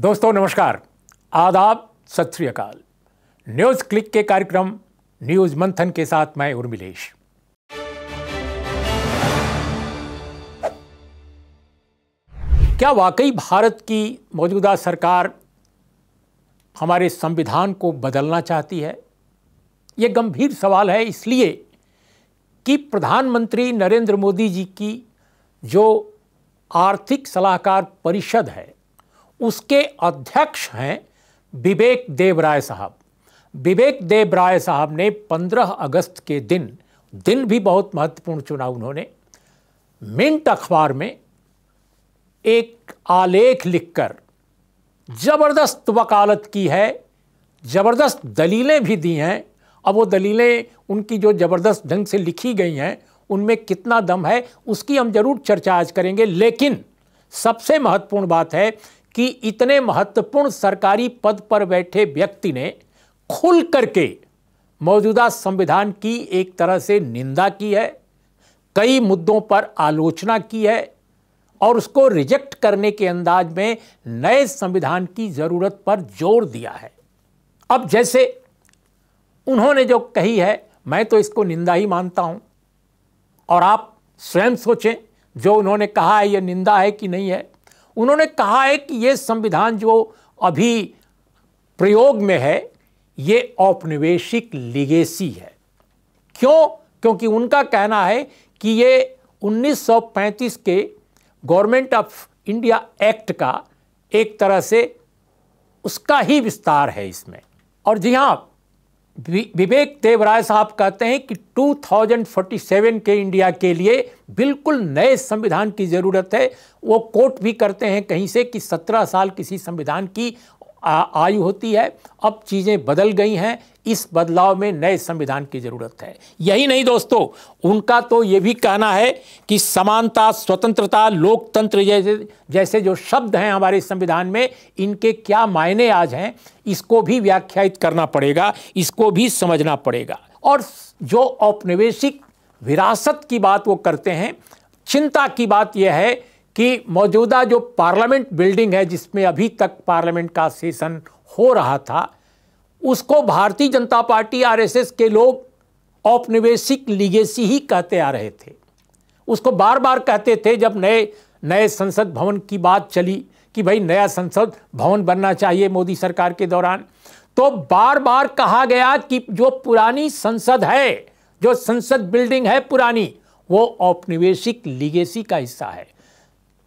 दोस्तों नमस्कार आदाब सत श्रीकाल अकाल न्यूज़ क्लिक के कार्यक्रम न्यूज़ मंथन के साथ मैं उर्मिलेश क्या वाकई भारत की मौजूदा सरकार हमारे संविधान को बदलना चाहती है ये गंभीर सवाल है इसलिए कि प्रधानमंत्री नरेंद्र मोदी जी की जो आर्थिक सलाहकार परिषद है उसके अध्यक्ष हैं विवेक देव राय साहब विवेक देव राय साहब ने 15 अगस्त के दिन दिन भी बहुत महत्वपूर्ण चुना उन्होंने मिंट अखबार में एक आलेख लिखकर ज़बरदस्त वकालत की है ज़बरदस्त दलीलें भी दी हैं अब वो दलीलें उनकी जो ज़बरदस्त ढंग से लिखी गई हैं उनमें कितना दम है उसकी हम जरूर चर्चा आज करेंगे लेकिन सबसे महत्वपूर्ण बात है कि इतने महत्वपूर्ण सरकारी पद पर बैठे व्यक्ति ने खुल करके मौजूदा संविधान की एक तरह से निंदा की है कई मुद्दों पर आलोचना की है और उसको रिजेक्ट करने के अंदाज में नए संविधान की जरूरत पर जोर दिया है अब जैसे उन्होंने जो कही है मैं तो इसको निंदा ही मानता हूं और आप स्वयं सोचें जो उन्होंने कहा है यह निंदा है कि नहीं है उन्होंने कहा है कि ये संविधान जो अभी प्रयोग में है ये औपनिवेशिक लिगेसी है क्यों क्योंकि उनका कहना है कि ये 1935 के गवर्नमेंट ऑफ इंडिया एक्ट का एक तरह से उसका ही विस्तार है इसमें और जी हाँ विवेक देवराय साहब कहते हैं कि 2047 के इंडिया के लिए बिल्कुल नए संविधान की ज़रूरत है वो कोट भी करते हैं कहीं से कि 17 साल किसी संविधान की आयु होती है अब चीज़ें बदल गई हैं इस बदलाव में नए संविधान की ज़रूरत है यही नहीं दोस्तों उनका तो ये भी कहना है कि समानता स्वतंत्रता लोकतंत्र जैसे जैसे जो शब्द हैं हमारे संविधान में इनके क्या मायने आज हैं इसको भी व्याख्यात करना पड़ेगा इसको भी समझना पड़ेगा और जो औपनिवेशिक विरासत की बात वो करते हैं चिंता की बात यह है कि मौजूदा जो पार्लियामेंट बिल्डिंग है जिसमें अभी तक पार्लियामेंट का सेशन हो रहा था उसको भारतीय जनता पार्टी आरएसएस के लोग औपनिवेशिक लीगेसी ही कहते आ रहे थे उसको बार बार कहते थे जब नए नए संसद भवन की बात चली कि भाई नया संसद भवन बनना चाहिए मोदी सरकार के दौरान तो बार बार कहा गया कि जो पुरानी संसद है जो संसद बिल्डिंग है पुरानी वो औपनिवेशिक लीगेसी का हिस्सा है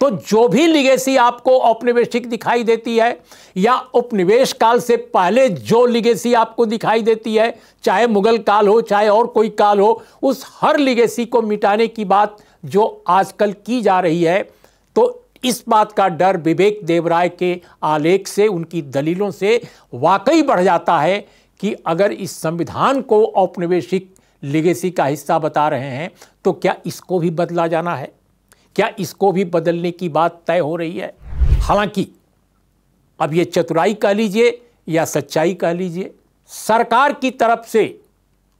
तो जो भी लिगेसी आपको औपनिवेशिक दिखाई देती है या उपनिवेश काल से पहले जो लिगेसी आपको दिखाई देती है चाहे मुगल काल हो चाहे और कोई काल हो उस हर लिगेसी को मिटाने की बात जो आजकल की जा रही है तो इस बात का डर विवेक देवराय के आलेख से उनकी दलीलों से वाकई बढ़ जाता है कि अगर इस संविधान को औपनिवेशिक लिगेसी का हिस्सा बता रहे हैं तो क्या इसको भी बदला जाना है क्या इसको भी बदलने की बात तय हो रही है हालांकि अब ये चतुराई कह लीजिए या सच्चाई कह लीजिए सरकार की तरफ से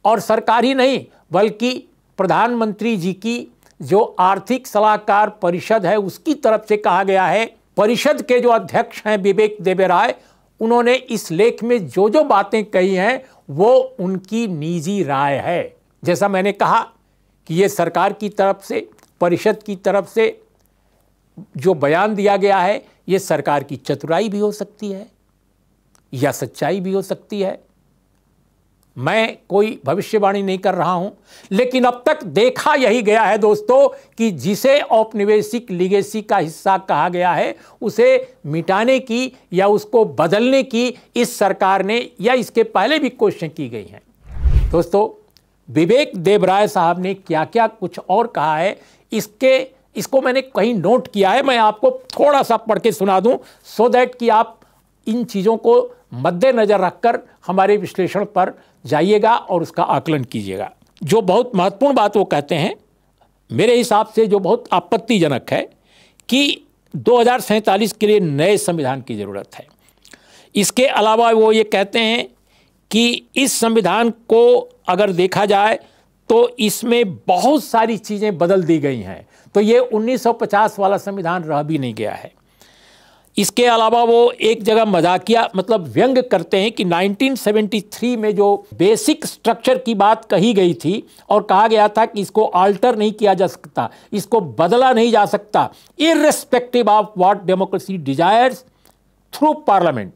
और सरकार ही नहीं बल्कि प्रधानमंत्री जी की जो आर्थिक सलाहकार परिषद है उसकी तरफ से कहा गया है परिषद के जो अध्यक्ष हैं विवेक देवे राय उन्होंने इस लेख में जो जो बातें कही हैं वो उनकी निजी राय है जैसा मैंने कहा कि ये सरकार की तरफ से परिषद की तरफ से जो बयान दिया गया है ये सरकार की चतुराई भी हो सकती है या सच्चाई भी हो सकती है मैं कोई भविष्यवाणी नहीं कर रहा हूं लेकिन अब तक देखा यही गया है दोस्तों कि जिसे औपनिवेशिक लिगेसी का हिस्सा कहा गया है उसे मिटाने की या उसको बदलने की इस सरकार ने या इसके पहले भी कोशिशें की गई हैं दोस्तों विवेक देवराय साहब ने क्या क्या कुछ और कहा है इसके इसको मैंने कहीं नोट किया है मैं आपको थोड़ा सा पढ़ के सुना दूं सो so दैट कि आप इन चीज़ों को मद्देनज़र रखकर हमारे विश्लेषण पर जाइएगा और उसका आकलन कीजिएगा जो बहुत महत्वपूर्ण बात वो कहते हैं मेरे हिसाब से जो बहुत आपत्तिजनक है कि दो के लिए नए संविधान की ज़रूरत है इसके अलावा वो ये कहते हैं कि इस संविधान को अगर देखा जाए तो इसमें बहुत सारी चीज़ें बदल दी गई हैं तो ये 1950 वाला संविधान रह भी नहीं गया है इसके अलावा वो एक जगह मजाकिया मतलब व्यंग करते हैं कि 1973 में जो बेसिक स्ट्रक्चर की बात कही गई थी और कहा गया था कि इसको अल्टर नहीं किया जा सकता इसको बदला नहीं जा सकता irrespective of what democracy desires through parliament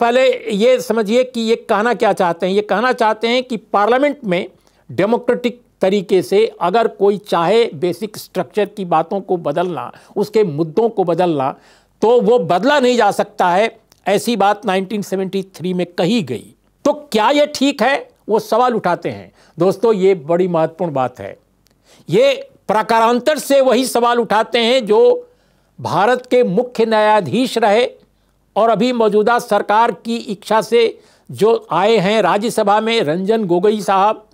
पहले ये समझिए कि ये कहना क्या चाहते हैं ये कहना चाहते हैं कि पार्लियामेंट में डेमोक्रेटिक तरीके से अगर कोई चाहे बेसिक स्ट्रक्चर की बातों को बदलना उसके मुद्दों को बदलना तो वो बदला नहीं जा सकता है ऐसी बात 1973 में कही गई तो क्या ये ठीक है वो सवाल उठाते हैं दोस्तों ये बड़ी महत्वपूर्ण बात है ये प्रकारांतर से वही सवाल उठाते हैं जो भारत के मुख्य न्यायाधीश रहे और अभी मौजूदा सरकार की इच्छा से जो आए हैं राज्यसभा में रंजन गोगोई साहब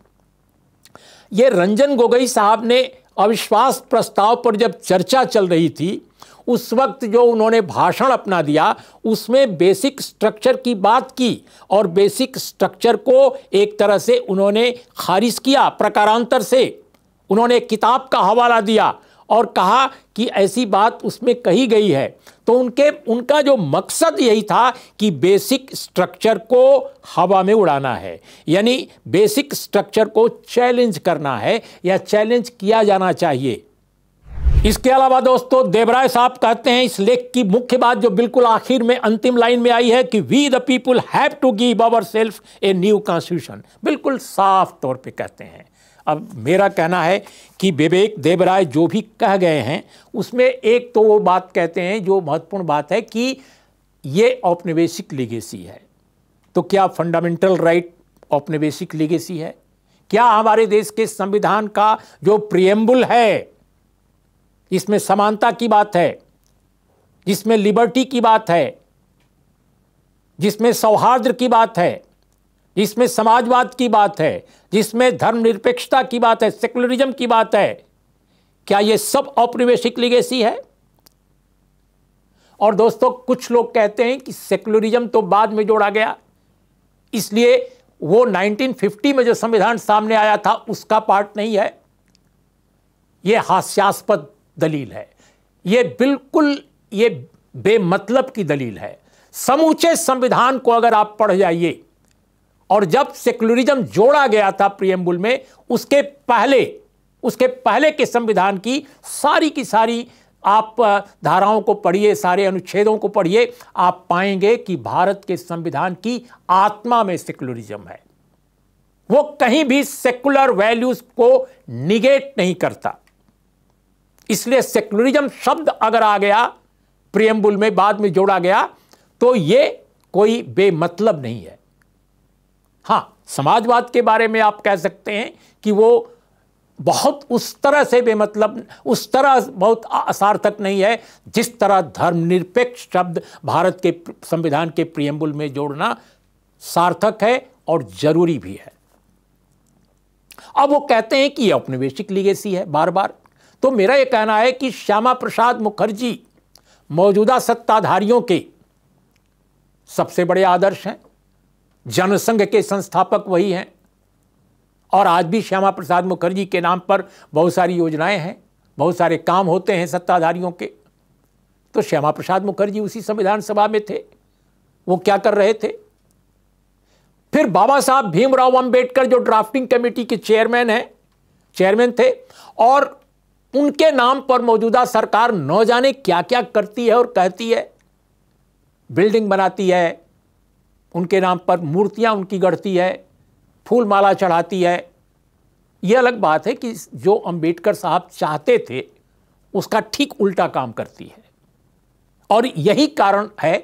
ये रंजन गोगोई साहब ने अविश्वास प्रस्ताव पर जब चर्चा चल रही थी उस वक्त जो उन्होंने भाषण अपना दिया उसमें बेसिक स्ट्रक्चर की बात की और बेसिक स्ट्रक्चर को एक तरह से उन्होंने खारिज किया प्रकारांतर से उन्होंने किताब का हवाला दिया और कहा कि ऐसी बात उसमें कही गई है तो उनके उनका जो मकसद यही था कि बेसिक स्ट्रक्चर को हवा में उड़ाना है यानी बेसिक स्ट्रक्चर को चैलेंज करना है या चैलेंज किया जाना चाहिए इसके अलावा दोस्तों देवराय साहब कहते हैं इस लेख की मुख्य बात जो बिल्कुल आखिर में अंतिम लाइन में आई है कि we the people have to give our self a new constitution बिल्कुल साफ तौर पे कहते हैं अब मेरा कहना है कि विवेक देवराय जो भी कह गए हैं उसमें एक तो वो बात कहते हैं जो महत्वपूर्ण बात है कि ये औपनिवेशिक लीगेसी है तो क्या फंडामेंटल राइट औपनिवेशिक लिगेसी है क्या हमारे देश के संविधान का जो प्रियम्बुल है जिसमें समानता की बात है जिसमें लिबर्टी की बात है जिसमें सौहार्द की बात है जिसमें समाजवाद की बात है जिसमें धर्मनिरपेक्षता की बात है सेकुलरिज्म की बात है क्या ये सब औपनिवेशिक लिगेसी है और दोस्तों कुछ लोग कहते हैं कि सेकुलरिज्म तो बाद में जोड़ा गया इसलिए वो 1950 में जो संविधान सामने आया था उसका पार्ट नहीं है ये हास्यास्पद दलील है ये बिल्कुल ये बेमतलब की दलील है समूचे संविधान को अगर आप पढ़ जाइए और जब सेक्युलरिज्म जोड़ा गया था प्रियम्बुल में उसके पहले उसके पहले के संविधान की सारी की सारी आप धाराओं को पढ़िए सारे अनुच्छेदों को पढ़िए आप पाएंगे कि भारत के संविधान की आत्मा में सेक्युलरिज्म है वो कहीं भी सेक्युलर वैल्यूज को निगेट नहीं करता इसलिए सेक्युलरिज्म शब्द अगर आ गया प्रियम्बुल में बाद में जोड़ा गया तो ये कोई बेमतलब नहीं है हां समाजवाद के बारे में आप कह सकते हैं कि वो बहुत उस तरह से बेमतलब उस तरह बहुत असार्थक नहीं है जिस तरह धर्मनिरपेक्ष शब्द भारत के संविधान के प्रियम्बुल में जोड़ना सार्थक है और जरूरी भी है अब वो कहते हैं कि यह औपनिवेशिक लीगेसी है बार बार तो मेरा ये कहना है कि श्यामा प्रसाद मुखर्जी मौजूदा सत्ताधारियों के सबसे बड़े आदर्श हैं जनसंघ के संस्थापक वही हैं और आज भी श्यामा प्रसाद मुखर्जी के नाम पर बहुत सारी योजनाएं हैं बहुत सारे काम होते हैं सत्ताधारियों के तो श्यामा प्रसाद मुखर्जी उसी संविधान सभा में थे वो क्या कर रहे थे फिर बाबा साहब भीमराव अंबेडकर जो ड्राफ्टिंग कमेटी के चेयरमैन हैं चेयरमैन थे और उनके नाम पर मौजूदा सरकार न जाने क्या क्या करती है और कहती है बिल्डिंग बनाती है उनके नाम पर मूर्तियां उनकी गढ़ती है फूल माला चढ़ाती है यह अलग बात है कि जो अंबेडकर साहब चाहते थे उसका ठीक उल्टा काम करती है और यही कारण है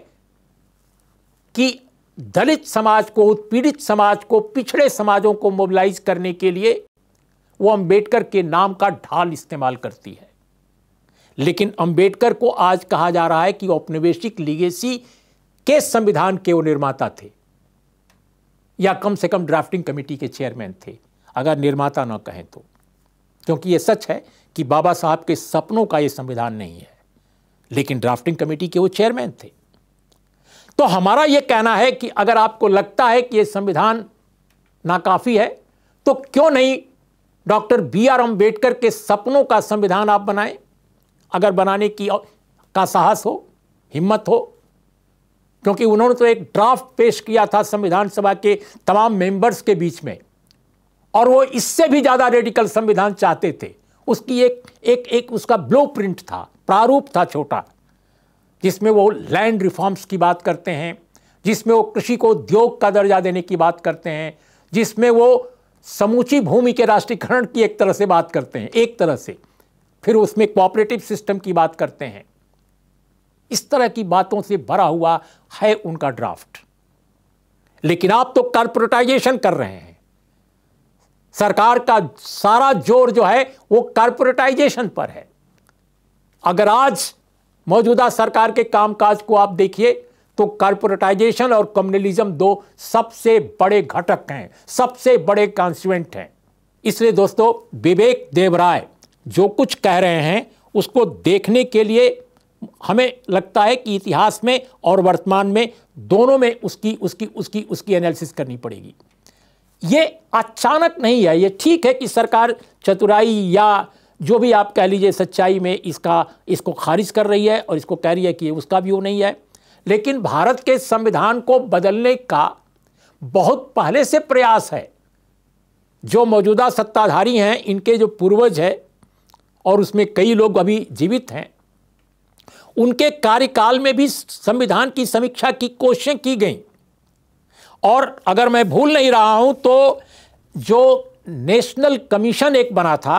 कि दलित समाज को उत्पीड़ित समाज को पिछड़े समाजों को मोबिलाइज करने के लिए वो अंबेडकर के नाम का ढाल इस्तेमाल करती है लेकिन अंबेडकर को आज कहा जा रहा है कि औपनिवेशिक लीगेसी के संविधान के वो निर्माता थे या कम से कम ड्राफ्टिंग कमेटी के चेयरमैन थे अगर निर्माता ना कहें तो क्योंकि ये सच है कि बाबा साहब के सपनों का ये संविधान नहीं है लेकिन ड्राफ्टिंग कमेटी के वो चेयरमैन थे तो हमारा ये कहना है कि अगर आपको लगता है कि ये संविधान नाकाफी है तो क्यों नहीं डॉक्टर बी आर अम्बेडकर के सपनों का संविधान आप बनाएं अगर बनाने की का साहस हो हिम्मत हो क्योंकि उन्होंने तो एक ड्राफ्ट पेश किया था संविधान सभा के तमाम मेंबर्स के बीच में और वो इससे भी ज़्यादा रेडिकल संविधान चाहते थे उसकी एक एक एक उसका ब्लू प्रिंट था प्रारूप था छोटा जिसमें वो लैंड रिफॉर्म्स की बात करते हैं जिसमें वो कृषि को उद्योग का दर्जा देने की बात करते हैं जिसमें वो समूची भूमि के राष्ट्रीयकरण की एक तरह से बात करते हैं एक तरह से फिर उसमें कोऑपरेटिव सिस्टम की बात करते हैं इस तरह की बातों से भरा हुआ है उनका ड्राफ्ट लेकिन आप तो कॉर्पोरेटाइजेशन कर रहे हैं सरकार का सारा जोर जो है वो कॉर्पोरेटाइजेशन पर है अगर आज मौजूदा सरकार के कामकाज को आप देखिए तो कॉर्पोरेटाइजेशन और कम्युनलिज्म दो सबसे बड़े घटक हैं सबसे बड़े कॉन्स्टिट्यूंट हैं इसलिए दोस्तों विवेक देवराय जो कुछ कह रहे हैं उसको देखने के लिए हमें लगता है कि इतिहास में और वर्तमान में दोनों में उसकी उसकी उसकी उसकी एनालिसिस करनी पड़ेगी ये अचानक नहीं है ये ठीक है कि सरकार चतुराई या जो भी आप कह लीजिए सच्चाई में इसका इसको खारिज कर रही है और इसको कह रही है कि उसका भी वो नहीं है लेकिन भारत के संविधान को बदलने का बहुत पहले से प्रयास है जो मौजूदा सत्ताधारी हैं इनके जो पूर्वज हैं और उसमें कई लोग अभी जीवित हैं उनके कार्यकाल में भी संविधान की समीक्षा की कोशिशें की गई और अगर मैं भूल नहीं रहा हूं तो जो नेशनल कमीशन एक बना था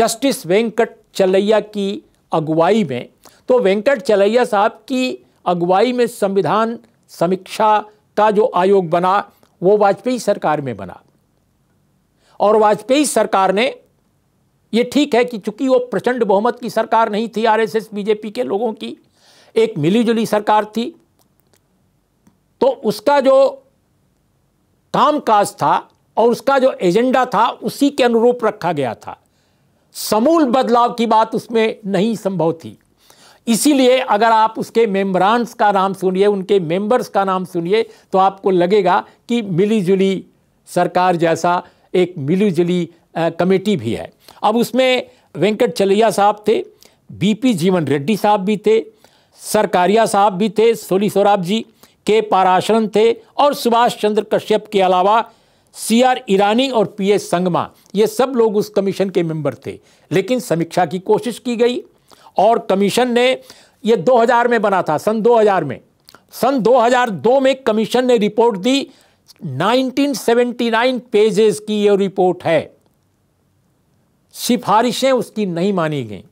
जस्टिस वेंकट चलैया की अगुवाई में तो वेंकट चलैया साहब की अगुवाई में संविधान समीक्षा का जो आयोग बना वो वाजपेयी सरकार में बना और वाजपेयी सरकार ने ये ठीक है कि चूंकि वो प्रचंड बहुमत की सरकार नहीं थी आरएसएस बीजेपी के लोगों की एक मिलीजुली सरकार थी तो उसका जो कामकाज था और उसका जो एजेंडा था उसी के अनुरूप रखा गया था समूल बदलाव की बात उसमें नहीं संभव थी इसीलिए अगर आप उसके मेम्बरान्स का नाम सुनिए उनके मेंबर्स का नाम सुनिए तो आपको लगेगा कि मिलीजुली सरकार जैसा एक मिलीजुली कमेटी भी है अब उसमें वेंकट चलैया साहब थे बीपी जीवन रेड्डी साहब भी थे सरकारिया साहब भी थे सोली सोराब जी के पाराशरण थे और सुभाष चंद्र कश्यप के अलावा सी आर ईरानी और पी एस संगमा ये सब लोग उस कमीशन के मेंबर थे लेकिन समीक्षा की कोशिश की गई और कमीशन ने ये 2000 में बना था सन 2000 में सन 2002 में कमीशन ने रिपोर्ट दी 1979 पेजेस की ये रिपोर्ट है सिफारिशें उसकी नहीं मानी गई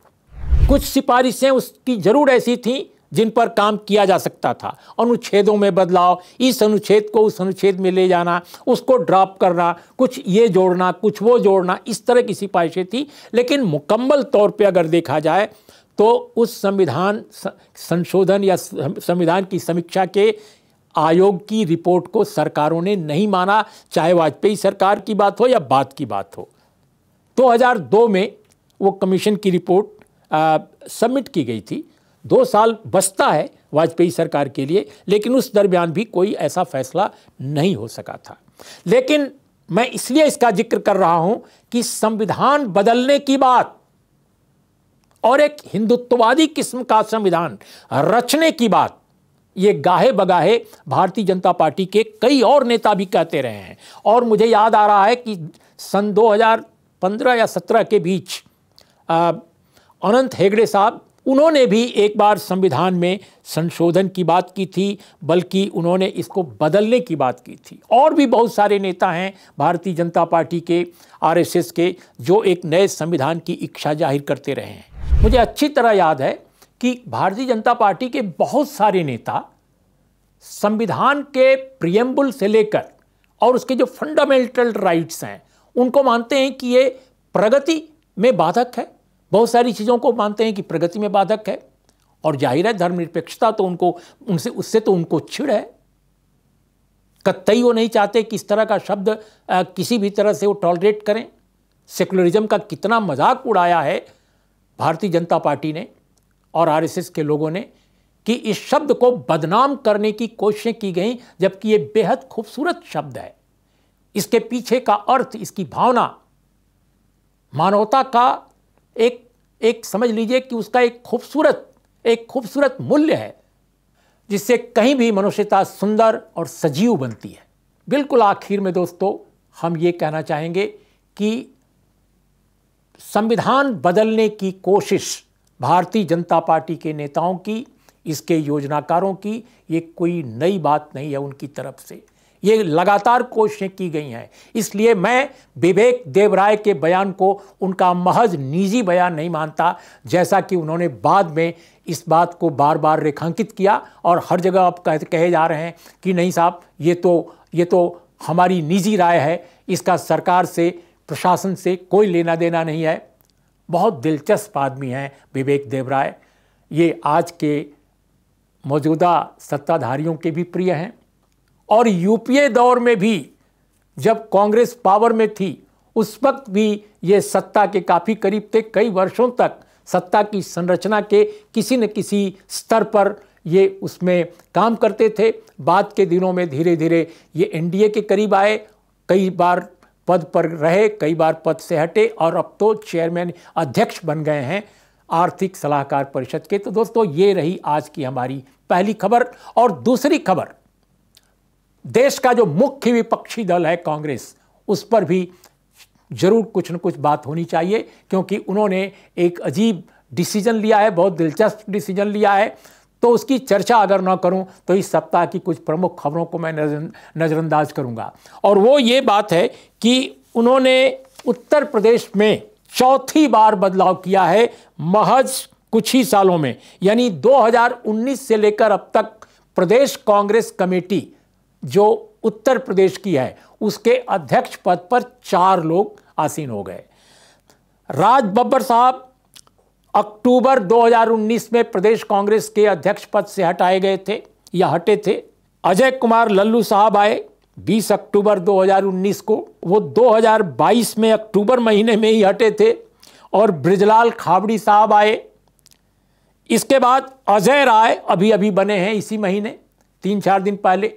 कुछ सिफारिशें उसकी जरूर ऐसी थीं जिन पर काम किया जा सकता था अनुच्छेदों में बदलाव इस अनुच्छेद को उस अनुच्छेद में ले जाना उसको ड्रॉप करना कुछ ये जोड़ना कुछ वो जोड़ना इस तरह की सिफारिशें थी लेकिन मुकम्मल तौर पे अगर देखा जाए तो उस संविधान संशोधन या संविधान की समीक्षा के आयोग की रिपोर्ट को सरकारों ने नहीं माना चाहे वाजपेयी सरकार की बात हो या बात की बात हो 2002 में वो कमीशन की रिपोर्ट सबमिट की गई थी दो साल बचता है वाजपेयी सरकार के लिए लेकिन उस दरमियान भी कोई ऐसा फैसला नहीं हो सका था लेकिन मैं इसलिए इसका जिक्र कर रहा हूं कि संविधान बदलने की बात और एक हिंदुत्ववादी किस्म का संविधान रचने की बात ये गाहे बगाहे भारतीय जनता पार्टी के कई और नेता भी कहते रहे हैं और मुझे याद आ रहा है कि सन 2015 या 17 के बीच अनंत हेगड़े साहब उन्होंने भी एक बार संविधान में संशोधन की बात की थी बल्कि उन्होंने इसको बदलने की बात की थी और भी बहुत सारे नेता हैं भारतीय जनता पार्टी के आरएसएस के जो एक नए संविधान की इच्छा जाहिर करते रहे हैं मुझे अच्छी तरह याद है कि भारतीय जनता पार्टी के बहुत सारे नेता संविधान के प्रियम्बुल से लेकर और उसके जो फंडामेंटल राइट्स हैं उनको मानते हैं कि ये प्रगति में बाधक है बहुत सारी चीज़ों को मानते हैं कि प्रगति में बाधक है और जाहिर है धर्मनिरपेक्षता तो उनको उनसे उससे तो उनको छिड़ है कतई वो नहीं चाहते कि इस तरह का शब्द आ, किसी भी तरह से वो टॉलरेट करें सेकुलरिज्म का कितना मजाक उड़ाया है भारतीय जनता पार्टी ने और आरएसएस के लोगों ने कि इस शब्द को बदनाम करने की कोशिशें की गई जबकि ये बेहद खूबसूरत शब्द है इसके पीछे का अर्थ इसकी भावना मानवता का एक एक समझ लीजिए कि उसका एक खूबसूरत एक खूबसूरत मूल्य है जिससे कहीं भी मनुष्यता सुंदर और सजीव बनती है बिल्कुल आखिर में दोस्तों हम ये कहना चाहेंगे कि संविधान बदलने की कोशिश भारतीय जनता पार्टी के नेताओं की इसके योजनाकारों की ये कोई नई बात नहीं है उनकी तरफ से ये लगातार कोशिशें की गई हैं इसलिए मैं विवेक देवराय के बयान को उनका महज निजी बयान नहीं मानता जैसा कि उन्होंने बाद में इस बात को बार बार रेखांकित किया और हर जगह आप कह कहे जा रहे हैं कि नहीं साहब ये तो ये तो हमारी निजी राय है इसका सरकार से प्रशासन से कोई लेना देना नहीं है बहुत दिलचस्प आदमी हैं विवेक देवराय ये आज के मौजूदा सत्ताधारियों के भी प्रिय हैं और यूपीए दौर में भी जब कांग्रेस पावर में थी उस वक्त भी ये सत्ता के काफ़ी करीब थे कई वर्षों तक सत्ता की संरचना के किसी न किसी स्तर पर ये उसमें काम करते थे बाद के दिनों में धीरे धीरे ये एनडीए के करीब आए कई बार पद पर रहे कई बार पद से हटे और अब तो चेयरमैन अध्यक्ष बन गए हैं आर्थिक सलाहकार परिषद के तो दोस्तों ये रही आज की हमारी पहली खबर और दूसरी खबर देश का जो मुख्य विपक्षी दल है कांग्रेस उस पर भी जरूर कुछ न कुछ बात होनी चाहिए क्योंकि उन्होंने एक अजीब डिसीजन लिया है बहुत दिलचस्प डिसीजन लिया है तो उसकी चर्चा अगर ना करूं तो इस सप्ताह की कुछ प्रमुख खबरों को मैं नज़रअंदाज करूंगा और वो ये बात है कि उन्होंने उत्तर प्रदेश में चौथी बार बदलाव किया है महज कुछ ही सालों में यानी 2019 से लेकर अब तक प्रदेश कांग्रेस कमेटी जो उत्तर प्रदेश की है उसके अध्यक्ष पद पर चार लोग आसीन हो गए राज बब्बर साहब अक्टूबर 2019 में प्रदेश कांग्रेस के अध्यक्ष पद से हटाए गए थे या हटे थे अजय कुमार लल्लू साहब आए 20 अक्टूबर 2019 को वो 2022 में अक्टूबर महीने में ही हटे थे और ब्रिजलाल खावड़ी साहब आए इसके बाद अजय राय अभी अभी बने हैं इसी महीने तीन चार दिन पहले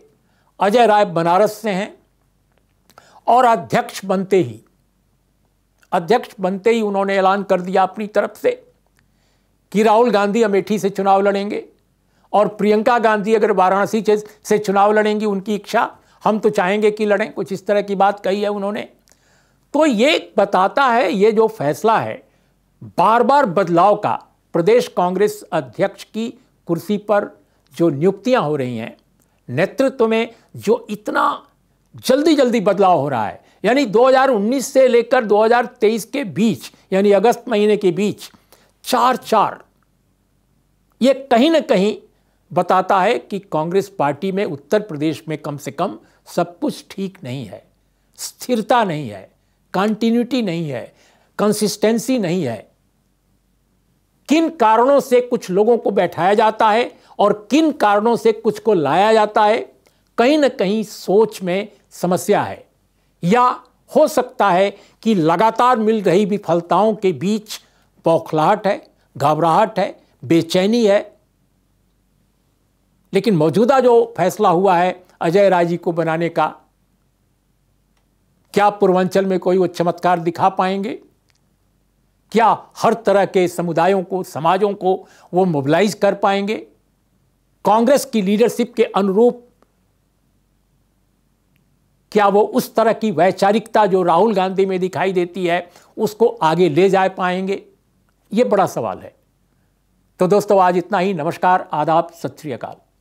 अजय राय बनारस से हैं और अध्यक्ष बनते ही अध्यक्ष बनते ही उन्होंने ऐलान कर दिया अपनी तरफ से कि राहुल गांधी अमेठी से चुनाव लड़ेंगे और प्रियंका गांधी अगर वाराणसी से चुनाव लड़ेंगी उनकी इच्छा हम तो चाहेंगे कि लड़ें कुछ इस तरह की बात कही है उन्होंने तो ये बताता है ये जो फैसला है बार बार बदलाव का प्रदेश कांग्रेस अध्यक्ष की कुर्सी पर जो नियुक्तियां हो रही हैं नेतृत्व में जो इतना जल्दी जल्दी बदलाव हो रहा है यानी 2019 से लेकर 2023 के बीच यानी अगस्त महीने के बीच चार चार ये कहीं ना कहीं बताता है कि कांग्रेस पार्टी में उत्तर प्रदेश में कम से कम सब कुछ ठीक नहीं है स्थिरता नहीं है कंटिन्यूटी नहीं है कंसिस्टेंसी नहीं है किन कारणों से कुछ लोगों को बैठाया जाता है और किन कारणों से कुछ को लाया जाता है कहीं ना कहीं सोच में समस्या है या हो सकता है कि लगातार मिल रही विफलताओं के बीच बौखलाहट है घबराहट है बेचैनी है लेकिन मौजूदा जो फैसला हुआ है अजय राजी को बनाने का क्या पूर्वांचल में कोई वो चमत्कार दिखा पाएंगे क्या हर तरह के समुदायों को समाजों को वो मोबिलाइज कर पाएंगे कांग्रेस की लीडरशिप के अनुरूप क्या वो उस तरह की वैचारिकता जो राहुल गांधी में दिखाई देती है उसको आगे ले जा पाएंगे ये बड़ा सवाल है तो दोस्तों आज इतना ही नमस्कार आदाब सत श्री अकाल